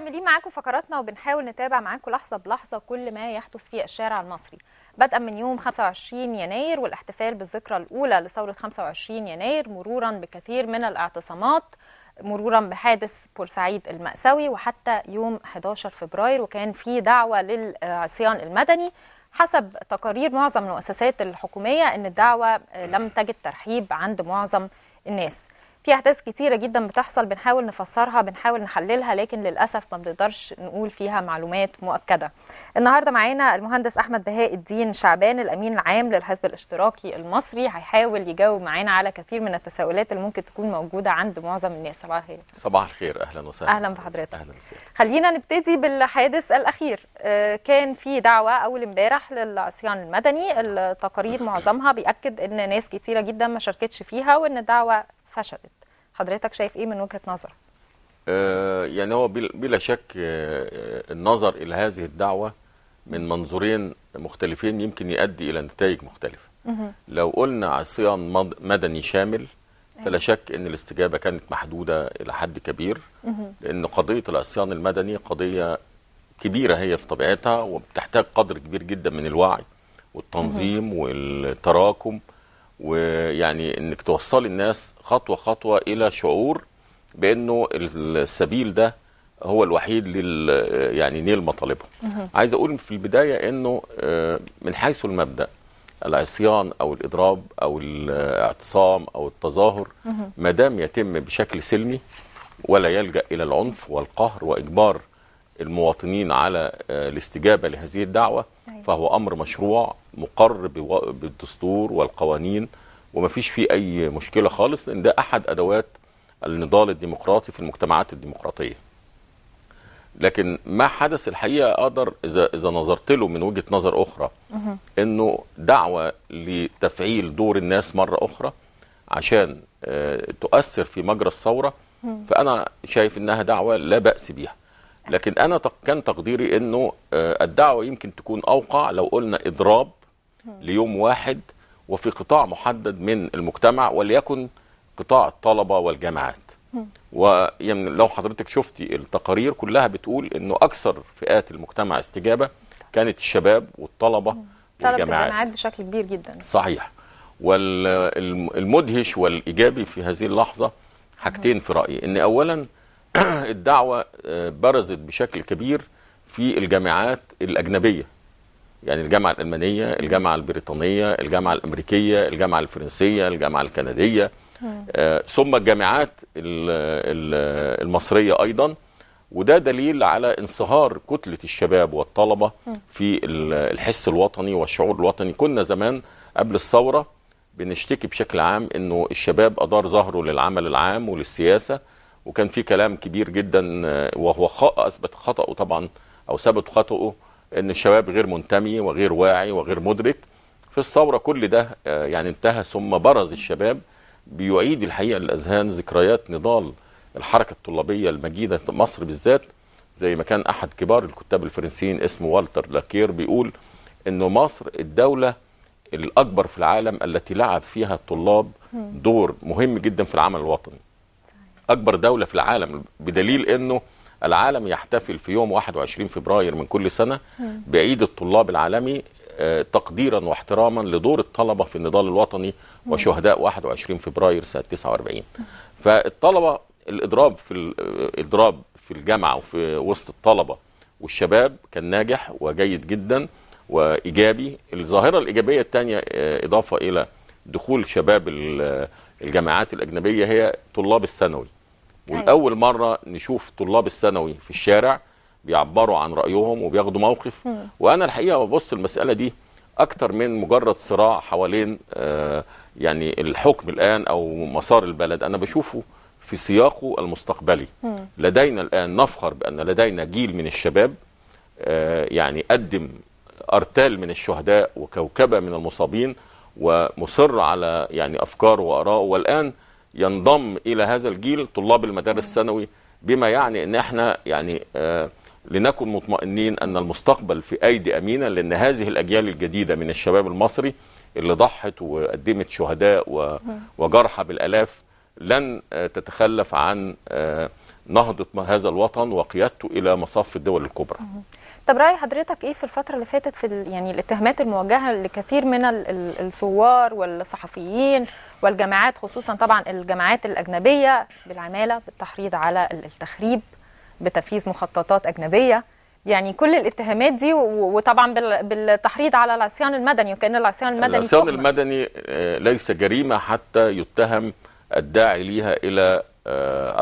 مكملين معاكم فقراتنا وبنحاول نتابع معاكم لحظه بلحظه كل ما يحدث في الشارع المصري بدءا من يوم 25 يناير والاحتفال بالذكرى الاولى لثوره 25 يناير مرورا بكثير من الاعتصامات مرورا بحادث بورسعيد المأساوي وحتى يوم 11 فبراير وكان في دعوه للعصيان المدني حسب تقارير معظم المؤسسات الحكوميه ان الدعوه لم تجد ترحيب عند معظم الناس في احداث كتيره جدا بتحصل بنحاول نفسرها بنحاول نحللها لكن للاسف ما بنقدرش نقول فيها معلومات مؤكده النهارده معانا المهندس احمد بهاء الدين شعبان الامين العام للحزب الاشتراكي المصري هيحاول يجاوب معانا على كثير من التساؤلات اللي ممكن تكون موجوده عند معظم الناس صباح الخير صباح الخير اهلا وسهلا اهلا بحضرتك اهلا وسهلا خلينا نبتدي بالحادث الاخير آه، كان في دعوه اول امبارح للعصيان المدني التقارير معظمها بياكد ان ناس كتيره جدا ما شاركتش فيها وان الدعوه فشلت حضرتك شايف ايه من وجهه نظرك آه، يعني هو بلا شك آه، آه، النظر الى هذه الدعوه من منظورين مختلفين يمكن يؤدي الى نتائج مختلفه لو قلنا عصيان مدني شامل فلا أيوة. شك ان الاستجابه كانت محدوده الى حد كبير لان قضيه العصيان المدني قضيه كبيره هي في طبيعتها وبتحتاج قدر كبير جدا من الوعي والتنظيم والتراكم ويعني انك توصلي الناس خطوه خطوه الى شعور بانه السبيل ده هو الوحيد لل يعني نيل مطالبهم. عايز اقول في البدايه انه آه، من حيث المبدا العصيان او الاضراب او الاعتصام او التظاهر ما دام يتم بشكل سلمي ولا يلجا الى العنف والقهر واجبار المواطنين على آه، الاستجابه لهذه الدعوه أيوة. فهو امر مشروع مقر بالدستور والقوانين وما فيش فيه أي مشكلة خالص لأن ده أحد أدوات النضال الديمقراطي في المجتمعات الديمقراطية لكن ما حدث الحقيقة أقدر إذا, إذا نظرت له من وجهة نظر أخرى أنه دعوة لتفعيل دور الناس مرة أخرى عشان آه، تؤثر في مجرى الثورة فأنا شايف أنها دعوة لا بأس بيها لكن أنا كان تقديري أنه آه، الدعوة يمكن تكون أوقع لو قلنا إضراب آه. ليوم واحد وفي قطاع محدد من المجتمع وليكن قطاع الطلبة والجامعات آه. ويعني لو حضرتك شفتي التقارير كلها بتقول انه اكثر فئات المجتمع استجابه كانت الشباب والطلبه آه. والجامعات الجامعات بشكل كبير جدا صحيح والمدهش والايجابي في هذه اللحظه حاجتين في رايي ان اولا الدعوه برزت بشكل كبير في الجامعات الاجنبيه يعني الجامعة الألمانية الجامعة البريطانية الجامعة الأمريكية الجامعة الفرنسية الجامعة الكندية آه، ثم الجامعات المصرية أيضا وده دليل على انصهار كتلة الشباب والطلبة في الحس الوطني والشعور الوطني كنا زمان قبل الثورة بنشتكي بشكل عام انه الشباب ادار ظهره للعمل العام وللسياسة وكان في كلام كبير جدا آه، وهو اثبت خطأه طبعا او ثبت خطأه ان الشباب غير منتمي وغير واعي وغير مدرك في الثوره كل ده آه، يعني انتهى ثم برز الشباب بيعيد الحقيقه للاذهان ذكريات نضال الحركه الطلابيه المجيده مصر بالذات زي ما كان احد كبار الكتاب الفرنسيين اسمه والتر لاكير بيقول انه مصر الدوله الاكبر في العالم التي لعب فيها الطلاب دور مهم جدا في العمل الوطني اكبر دوله في العالم بدليل انه العالم يحتفل في يوم 21 فبراير من كل سنة بعيد الطلاب العالمي آه، تقديرا واحتراما لدور الطلبة في النضال الوطني وشهداء 21 فبراير سنة 49 فالطلبة الإضراب في الإضراب آه، في الجامعة وفي وسط الطلبة والشباب كان ناجح وجيد جدا وإيجابي الظاهرة الإيجابية الثانية آه، إضافة إلى دخول شباب الجامعات الأجنبية هي طلاب الثانوي أيوة. ولاول مره نشوف طلاب الثانوي في الشارع بيعبروا عن رايهم وبياخدوا موقف م. وانا الحقيقه ببص المساله دي اكتر من مجرد صراع حوالين آه، يعني الحكم الان او مسار البلد انا بشوفه في سياقه المستقبلي م. لدينا الان نفخر بان لدينا جيل من الشباب آه، يعني قدم ارتال من الشهداء وكوكبه من المصابين ومصر على يعني افكاره واراءه والان ينضم الى هذا الجيل طلاب المدارس الثانوي بما يعني ان احنا يعني آه، لنكن مطمئنين ان المستقبل في ايدي امينه لان هذه الاجيال الجديده من الشباب المصري اللي ضحت وقدمت شهداء وجرحى بالالاف لن آه، تتخلف عن آه، نهضه هذا الوطن وقيادته الى مصاف الدول الكبرى. طب راي حضرتك ايه في الفتره اللي فاتت في يعني الاتهامات الموجهه لكثير من الثوار والصحفيين والجامعات خصوصا طبعا الجامعات الأجنبية بالعمالة بالتحريض على التخريب بتنفيذ مخططات أجنبية يعني كل الاتهامات دي وطبعا بالتحريض على العصيان المدني وكأن العصيان المدني العصيان المدني آه، ليس جريمة حتى يتهم الداعي ليها إلى آه،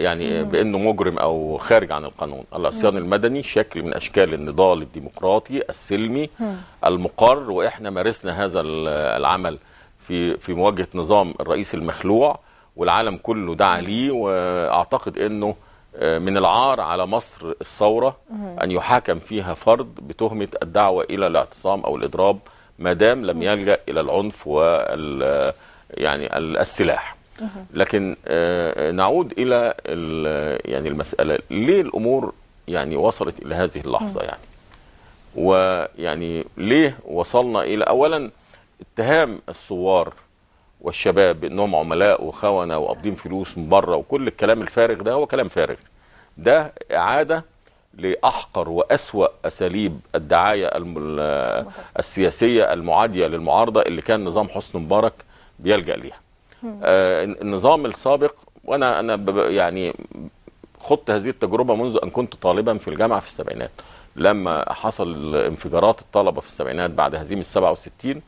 يعني بانه مجرم او خارج عن القانون العصيان المدني شكل من اشكال النضال الديمقراطي السلمي المقر واحنا مارسنا هذا العمل في في مواجهه نظام الرئيس المخلوع والعالم كله دعا ليه واعتقد انه آه، من العار على مصر الثوره ان يحاكم فيها فرد بتهمه الدعوه الى الاعتصام او الاضراب ما دام لم يلجا الى العنف وال يعني السلاح لكن آه، نعود الى يعني المساله ليه الامور يعني وصلت الى هذه اللحظه يعني ويعني ليه وصلنا الى اولا اتهام الثوار والشباب انهم عملاء وخونه وقابضين فلوس من بره وكل الكلام الفارغ ده هو كلام فارغ ده اعاده لاحقر واسوا اساليب الدعايه السياسيه المعاديه للمعارضه اللي كان نظام حسني مبارك بيلجا ليها آه، النظام السابق وانا انا يعني خضت هذه التجربه منذ ان كنت طالبا في الجامعه في السبعينات لما حصل انفجارات الطلبه في السبعينات بعد هزيمه 67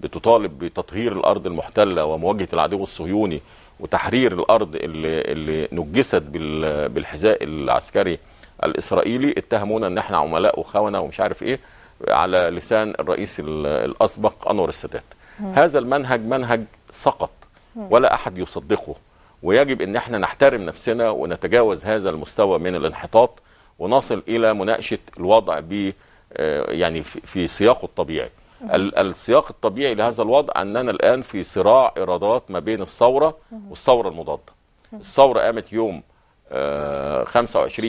بتطالب بتطهير الارض المحتله ومواجهه العدو الصهيوني وتحرير الارض اللي, اللي نجست بالحذاء العسكري الاسرائيلي اتهمونا ان احنا عملاء وخونه ومش عارف ايه على لسان الرئيس الاسبق انور السادات هذا المنهج منهج سقط ولا احد يصدقه ويجب ان احنا نحترم نفسنا ونتجاوز هذا المستوى من الانحطاط ونصل الى مناقشه الوضع ب آه، يعني في سياقه الطبيعي السياق الطبيعي لهذا الوضع اننا الان في صراع ايرادات ما بين الثوره والثوره المضاده الثوره قامت يوم 25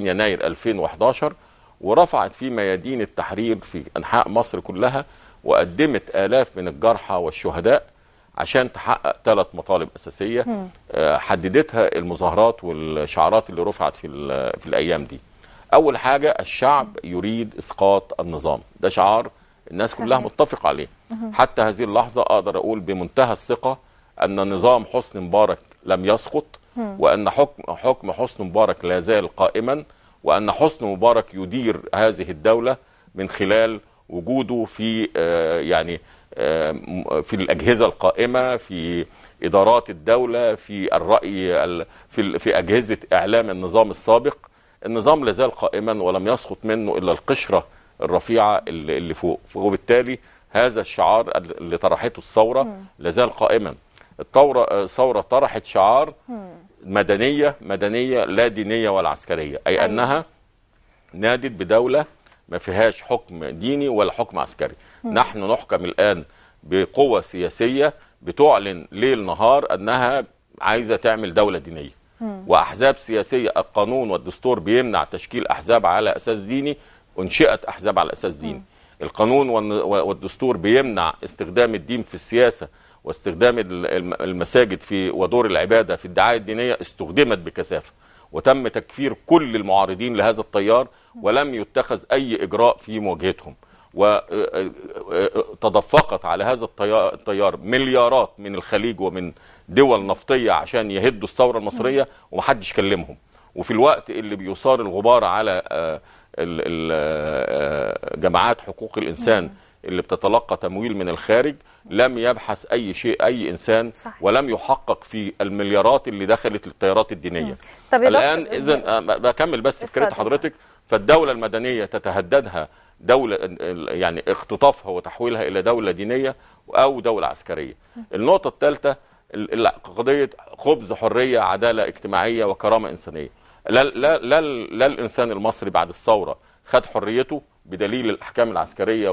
آه، يناير 2011 ورفعت في ميادين التحرير في انحاء مصر كلها وقدمت الاف من الجرحى والشهداء عشان تحقق ثلاث مطالب اساسيه آه، حددتها المظاهرات والشعارات اللي رفعت في في الايام دي اول حاجه الشعب يريد اسقاط النظام ده شعار الناس صحيح. كلها متفقه عليه حتى هذه اللحظه اقدر اقول بمنتهى الثقه ان نظام حسني مبارك لم يسقط وان حكم حكم حسني مبارك لا زال قائما وان حسني مبارك يدير هذه الدوله من خلال وجوده في آه، يعني آه، في الاجهزه القائمه في ادارات الدوله في الراي في في اجهزه اعلام النظام السابق النظام لازال قائما ولم يسقط منه الا القشره الرفيعه اللي فوق وبالتالي هذا الشعار اللي طرحته الثوره لازال قائما الثوره الثوره طرحت شعار مدنيه مدنيه لا دينيه ولا عسكريه اي أيوة. انها نادت بدوله ما فيهاش حكم ديني ولا حكم عسكري مم. نحن نحكم الآن بقوة سياسية بتعلن ليل نهار أنها عايزة تعمل دولة دينية مم. وأحزاب سياسية القانون والدستور بيمنع تشكيل أحزاب على أساس ديني أنشئت أحزاب على أساس ديني مم. القانون والدستور بيمنع استخدام الدين في السياسة واستخدام المساجد في ودور العبادة في الدعاية الدينية استخدمت بكثافة وتم تكفير كل المعارضين لهذا التيار ولم يتخذ أي إجراء في مواجهتهم وتدفقت على هذا التيار مليارات من الخليج ومن دول نفطية عشان يهدوا الثورة المصرية ومحدش كلمهم وفي الوقت اللي بيثار الغبار على آه، آه، جماعات حقوق الإنسان اللي بتتلقى تمويل من الخارج لم يبحث اي شيء اي انسان صح. ولم يحقق في المليارات اللي دخلت للتيارات الدينيه طب الان اذا آه، بكمل بس فكره حضرتك فالدوله المدنيه تتهددها دوله يعني اختطافها وتحويلها الى دوله دينيه او دوله عسكريه النقطه الثالثه قضيه خبز حريه عداله اجتماعيه وكرامه انسانيه لا لا لا, لا الانسان المصري بعد الثوره خد حريته بدليل الاحكام العسكريه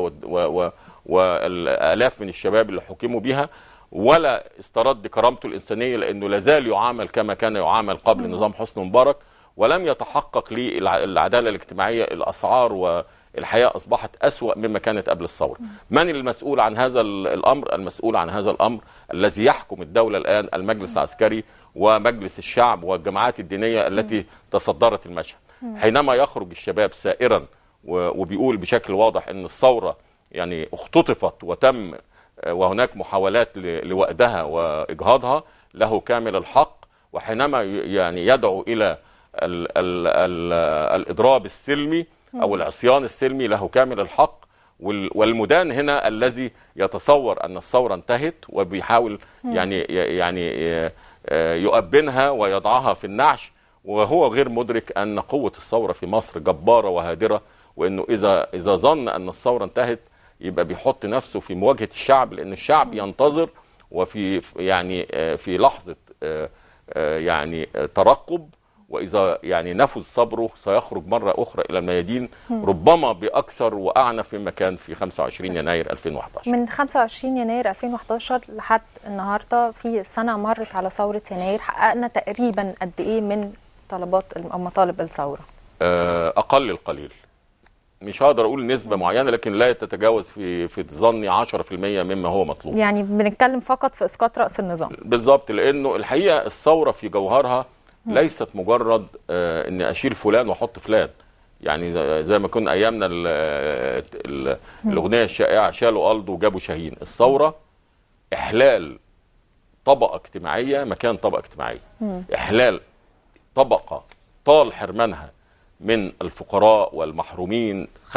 والالاف من الشباب اللي حكموا بها ولا استرد كرامته الانسانيه لانه لازال يعامل كما كان يعامل قبل نظام حسني مبارك ولم يتحقق لي العداله الاجتماعيه الاسعار والحياه اصبحت اسوا مما كانت قبل الثوره من المسؤول عن هذا الامر المسؤول عن هذا الامر الذي يحكم الدوله الان المجلس العسكري ومجلس الشعب والجماعات الدينيه التي تصدرت المشهد حينما يخرج الشباب سائرا وبيقول بشكل واضح ان الثوره يعني اختطفت وتم آه، وهناك محاولات لوأدها واجهاضها له كامل الحق وحينما يعني يدعو الى الـ الـ الـ الاضراب السلمي او العصيان السلمي له كامل الحق والمدان هنا الذي يتصور ان الثوره انتهت وبيحاول يعني يعني آه، آه، يؤبنها ويضعها في النعش وهو غير مدرك ان قوه الثوره في مصر جباره وهادره وانه اذا اذا ظن ان الثوره انتهت يبقى بيحط نفسه في مواجهه الشعب لان الشعب ينتظر وفي يعني آه، في لحظه آه، آه، يعني ترقب واذا يعني نفذ صبره سيخرج مره اخرى الى الميادين ربما باكثر واعنف مما كان في 25 يناير 2011 من 25 يناير 2011 لحد النهارده في سنه مرت على ثوره يناير حققنا تقريبا قد ايه من طلبات او مطالب الثوره اقل القليل مش هقدر اقول نسبه معينه لكن لا تتجاوز في في ظني 10% مما هو مطلوب يعني بنتكلم فقط في اسقاط راس النظام بالظبط لانه الحقيقه الثوره في جوهرها ليست مجرد آه اني اشيل فلان واحط فلان يعني زي ما كنا ايامنا الـ الـ الاغنيه الشائعه شالوا الض وجابوا شاهين الثوره احلال طبقه اجتماعيه مكان طبقه اجتماعيه احلال طبقه طال حرمانها من الفقراء والمحرومين 75%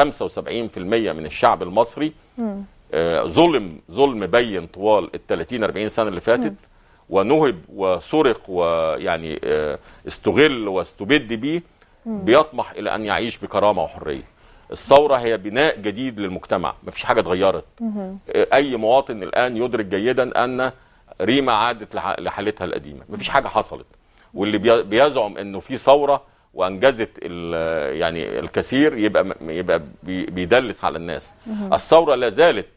من الشعب المصري آه، ظلم ظلم بين طوال ال 30 40 سنه اللي فاتت ونهب وسرق ويعني آه، استغل واستبد به بيطمح الى ان يعيش بكرامه وحريه. الثوره هي بناء جديد للمجتمع، ما فيش حاجه اتغيرت. آه، اي مواطن الان يدرك جيدا ان ريما عادت لحالتها القديمه، ما فيش حاجه حصلت. واللي بيزعم انه في ثوره وانجزت يعني الكثير يبقى يبقى بيدلس على الناس الثوره لا زالت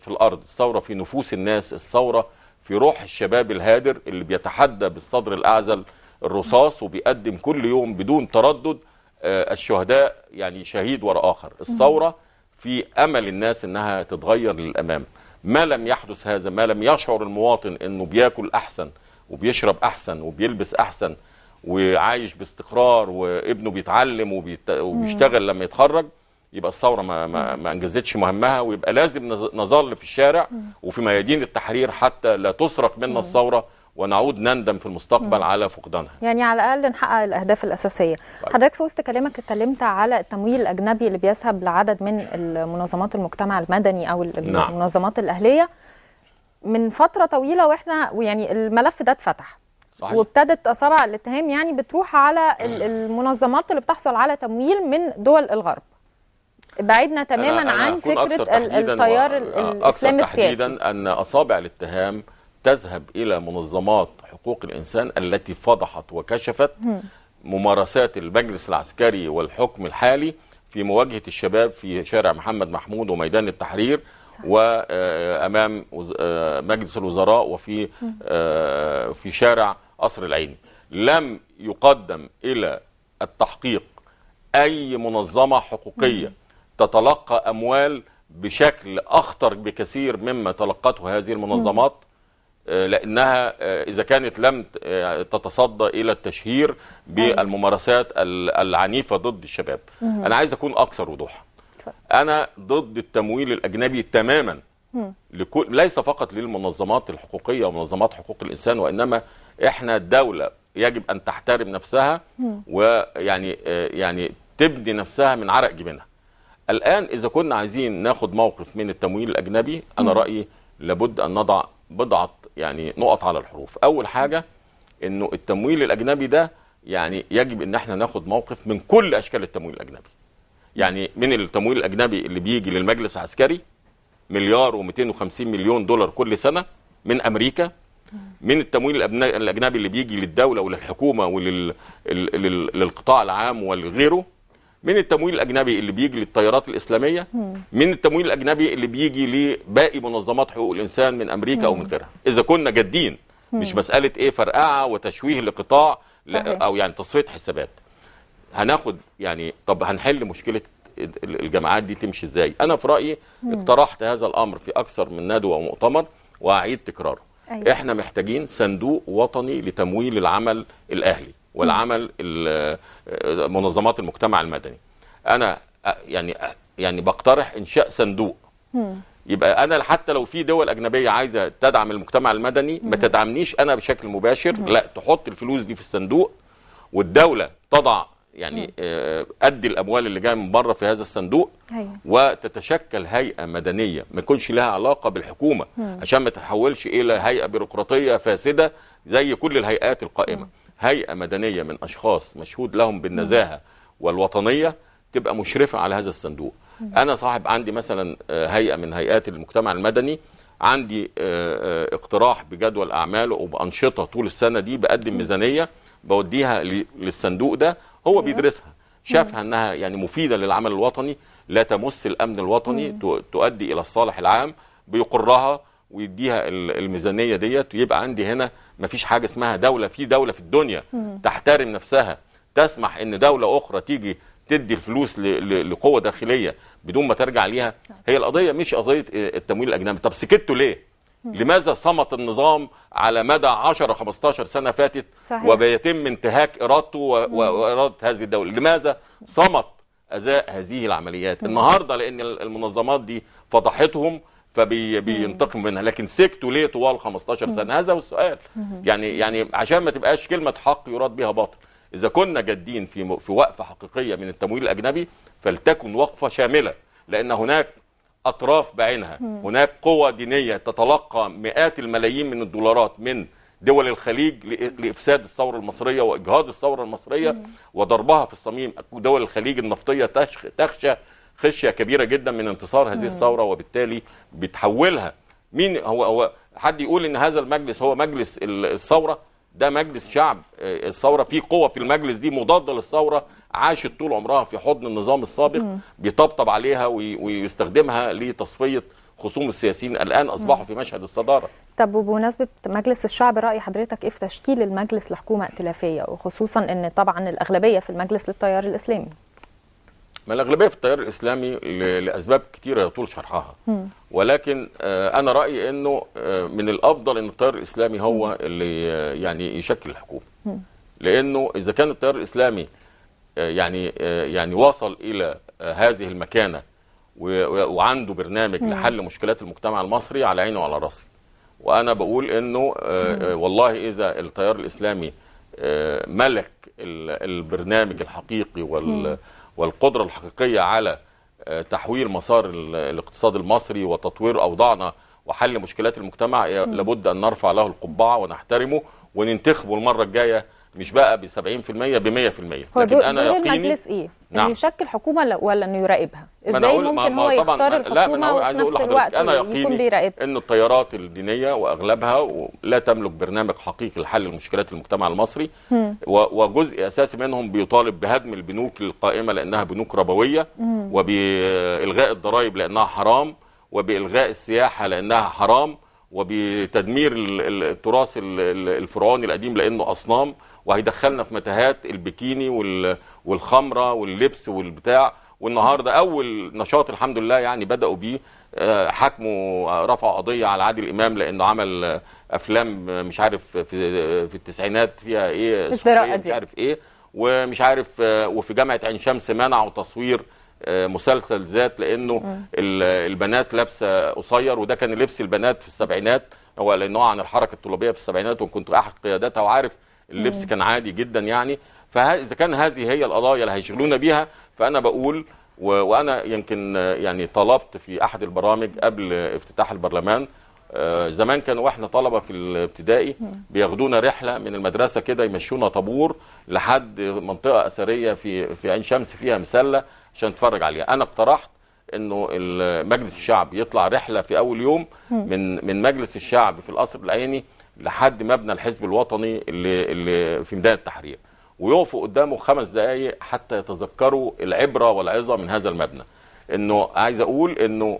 في الارض الثوره في نفوس الناس الثوره في روح الشباب الهادر اللي بيتحدى بالصدر الاعزل الرصاص وبيقدم كل يوم بدون تردد آه، الشهداء يعني شهيد وراء اخر الثوره في امل الناس انها تتغير للامام ما لم يحدث هذا ما لم يشعر المواطن انه بياكل احسن وبيشرب احسن وبيلبس احسن وعايش باستقرار وابنه بيتعلم وبيت... وبيشتغل لما يتخرج يبقى الثوره ما, ما, ما انجزتش مهمها ويبقى لازم نظل في الشارع وفي ميادين التحرير حتى لا تسرق منا الثوره ونعود نندم في المستقبل مم. على فقدانها يعني على الاقل نحقق الاهداف الاساسيه حضرتك في وسط كلامك اتكلمت على التمويل الاجنبي اللي بيذهب لعدد من المنظمات المجتمع المدني او نعم. المنظمات الاهليه من فتره طويله واحنا ويعني الملف ده اتفتح صحيح. وابتدت اصابع الاتهام يعني بتروح على المنظمات اللي بتحصل على تمويل من دول الغرب بعدنا تماما أنا أنا عن فكره التيار الاسلامي السياسي تحديدا ان اصابع الاتهام تذهب الى منظمات حقوق الانسان التي فضحت وكشفت ممارسات المجلس العسكري والحكم الحالي في مواجهه الشباب في شارع محمد محمود وميدان التحرير وامام آه، مجلس الوزراء وفي آه، في شارع قصر العيني لم يقدم الى التحقيق اي منظمه حقوقيه تتلقى اموال بشكل اخطر بكثير مما تلقته هذه المنظمات آه، لانها اذا كانت لم تتصدى الى التشهير أيوة. بالممارسات العنيفه ضد الشباب انا عايز اكون اكثر وضوحا انا ضد التمويل الاجنبي تماما لكل ليس فقط للمنظمات الحقوقيه ومنظمات حقوق الانسان وانما احنا الدوله يجب ان تحترم نفسها ويعني آه، يعني تبني نفسها من عرق جبينها الان اذا كنا عايزين ناخد موقف من التمويل الاجنبي انا رايي لابد ان نضع بضعه يعني نقط على الحروف اول حاجه انه التمويل الاجنبي ده يعني يجب ان احنا ناخد موقف من كل اشكال التمويل الاجنبي يعني من التمويل الاجنبي اللي بيجي للمجلس العسكري مليار و250 مليون دولار كل سنه من امريكا من التمويل الاجنبي اللي بيجي للدوله وللحكومه وللقطاع العام ولغيره من التمويل الاجنبي اللي بيجي للتيارات الاسلاميه من التمويل الاجنبي اللي بيجي لباقي منظمات حقوق الانسان من امريكا او من غيرها اذا كنا جادين مش مساله ايه فرقعه وتشويه لقطاع او يعني تصفيه حسابات هناخد يعني طب هنحل مشكله الجامعات دي تمشي ازاي انا في رايي اقترحت هذا الامر في اكثر من ندوه ومؤتمر واعيد تكراره أيوة. احنا محتاجين صندوق وطني لتمويل العمل الاهلي والعمل منظمات المجتمع المدني انا يعني يعني بقترح انشاء صندوق يبقى انا حتى لو في دول اجنبيه عايزه تدعم المجتمع المدني ما تدعمنيش انا بشكل مباشر لا تحط الفلوس دي في الصندوق والدوله تضع يعني آه، ادي الاموال اللي جايه من بره في هذا الصندوق هي. وتتشكل هيئه مدنيه ما يكونش لها علاقه بالحكومه هم. عشان ما تتحولش الى هيئه بيروقراطيه فاسده زي كل الهيئات القائمه هم. هيئه مدنيه من اشخاص مشهود لهم بالنزاهه والوطنيه تبقى مشرفه على هذا الصندوق هم. انا صاحب عندي مثلا آه، هيئه من هيئات المجتمع المدني عندي آه، اقتراح بجدول اعمال وبانشطه طول السنه دي بقدم ميزانيه بوديها للصندوق ده هو بيدرسها شافها انها يعني مفيده للعمل الوطني لا تمس الامن الوطني تؤدي الى الصالح العام بيقرها ويديها الميزانيه ديت ويبقى عندي هنا ما فيش حاجه اسمها دوله في دوله في الدنيا تحترم نفسها تسمح ان دوله اخرى تيجي تدي الفلوس لقوه داخليه بدون ما ترجع ليها هي القضيه مش قضيه آه، التمويل الاجنبي طب سكتوا ليه لماذا صمت النظام على مدى 10 15 سنه فاتت صحيح. وبيتم انتهاك ارادته واراده هذه الدوله لماذا صمت ازاء هذه العمليات النهارده لان المنظمات دي فضحتهم فبينتقم منها لكن سكتوا ليه طوال 15 سنه هذا هو السؤال يعني يعني عشان ما تبقاش كلمه حق يراد بها باطل اذا كنا جادين في في وقفه حقيقيه من التمويل الاجنبي فلتكن وقفه شامله لان هناك اطراف بعينها هناك قوى دينيه تتلقى مئات الملايين من الدولارات من دول الخليج لافساد الثوره المصريه واجهاض الثوره المصريه وضربها في الصميم دول الخليج النفطيه تخشى خشيه كبيره جدا من انتصار هذه الثوره وبالتالي بتحولها مين هو هو حد يقول ان هذا المجلس هو مجلس الثوره ده مجلس شعب آه، الثوره في قوه في المجلس دي مضاده للثوره عاشت طول عمرها في حضن النظام السابق بيطبطب عليها ويستخدمها لتصفيه خصوم السياسيين الان اصبحوا في مشهد الصداره طب وبمناسبه مجلس الشعب راي حضرتك ايه في تشكيل المجلس لحكومه ائتلافيه وخصوصا ان طبعا الاغلبيه في المجلس للتيار الاسلامي ما الاغلبيه في التيار الاسلامي لاسباب كثيره يطول شرحها ولكن آه، انا رايي انه آه، من الافضل ان التيار الاسلامي هو اللي آه، يعني يشكل الحكومه لانه اذا كان التيار الاسلامي آه، يعني آه، يعني وصل الى آه، هذه المكانه وعنده برنامج لحل مشكلات المجتمع المصري على عيني وعلى راسي وانا بقول انه والله اذا التيار الاسلامي ملك البرنامج الحقيقي والقدره الحقيقيه على تحويل مسار الاقتصاد المصري وتطوير اوضاعنا وحل مشكلات المجتمع لابد ان نرفع له القبعه ونحترمه وننتخبه المره الجايه مش بقى ب 70% ب 100% لكن انا يقيني المجلس ايه؟ نعم. انه يشكل حكومه ولا انه يراقبها؟ ازاي ممكن ما هو يختار طبعاً الحكومه لا ما هو عايز اقول لحضرتك انا يقيني ان التيارات الدينيه واغلبها لا تملك برنامج حقيقي لحل مشكلات المجتمع المصري م. وجزء اساسي منهم بيطالب بهدم البنوك القائمه لانها بنوك ربويه م. وبالغاء الضرائب لانها حرام وبالغاء السياحه لانها حرام وبتدمير التراث الفرعوني القديم لانه اصنام وهيدخلنا في متاهات البكيني والخمره واللبس والبتاع والنهارده اول نشاط الحمد لله يعني بداوا بيه آه، حكموا رفعوا قضيه على عادل امام لانه عمل افلام مش عارف في في التسعينات فيها ايه مش عارف ايه ومش عارف آه، وفي جامعه عين شمس منعوا تصوير آه، مسلسل ذات لانه البنات لابسه قصير وده كان لبس البنات في السبعينات هو لانه عن الحركه الطلابيه في السبعينات وكنت احد قياداتها وعارف اللبس كان عادي جدا يعني فاذا كان هذه هي القضايا اللي هيشغلونا بيها فانا بقول وانا يمكن يعني طلبت في احد البرامج قبل افتتاح البرلمان آه، زمان كانوا واحنا طلبه في الابتدائي بياخدونا رحله من المدرسه كده يمشونا طابور لحد منطقه اثريه في في عين شمس فيها مسله عشان نتفرج عليها انا اقترحت انه مجلس الشعب يطلع رحله في اول يوم من من مجلس الشعب في القصر العيني لحد مبنى الحزب الوطني اللي, اللي في ميدان التحرير ويقفوا قدامه خمس دقايق حتى يتذكروا العبره والعظه من هذا المبنى انه عايز اقول انه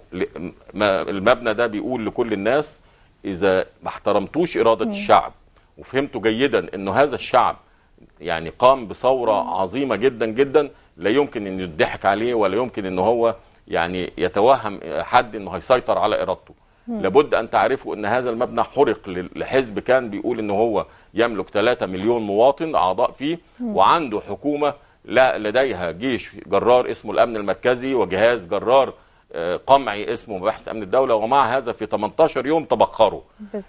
المبنى ده بيقول لكل الناس اذا ما احترمتوش اراده الشعب وفهمتوا جيدا انه هذا الشعب يعني قام بثوره عظيمه جدا جدا لا يمكن ان يضحك عليه ولا يمكن ان هو يعني يتوهم حد انه هيسيطر على ارادته لابد ان تعرفوا ان هذا المبنى حرق لحزب كان بيقول ان هو يملك 3 مليون مواطن اعضاء فيه وعنده حكومه لا لديها جيش جرار اسمه الامن المركزي وجهاز جرار آه، قمعي اسمه مباحث امن الدوله ومع هذا في 18 يوم تبخروا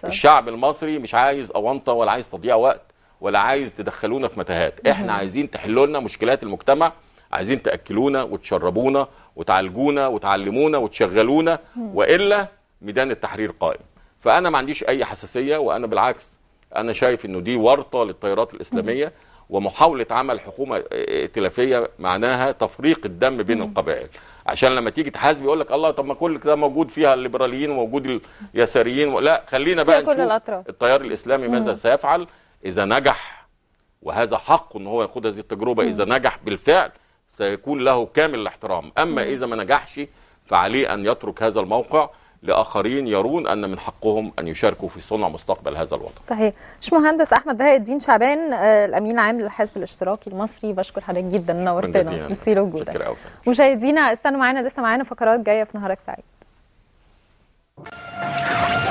الشعب المصري مش عايز اونطه ولا عايز تضييع وقت ولا عايز تدخلونا في متاهات احنا عايزين تحلوا لنا مشكلات المجتمع عايزين تاكلونا وتشربونا وتعالجونا وتعلمونا وتشغلونا والا ميدان التحرير قائم فانا ما عنديش اي حساسيه وانا بالعكس انا شايف انه دي ورطه للتيارات الاسلاميه ومحاوله عمل حكومه ائتلافيه معناها تفريق الدم بين القبائل عشان لما تيجي تحاسب يقول لك الله طب ما كل ده موجود فيها الليبراليين وموجود اليساريين لا خلينا بقى نشوف التيار الاسلامي ماذا سيفعل اذا نجح وهذا حقه ان هو ياخد هذه التجربه اذا نجح بالفعل سيكون له كامل الاحترام اما اذا ما نجحش فعليه ان يترك هذا الموقع لاخرين يرون ان من حقهم ان يشاركوا في صنع مستقبل هذا الوطن. صحيح، مش مهندس احمد بهاء الدين شعبان آه، الامين العام للحزب الاشتراكي المصري بشكر حضرتك جدا نورتنا ميرسي لوجودك. مشاهدينا استنوا معانا لسه معانا فقرات جايه في نهارك سعيد.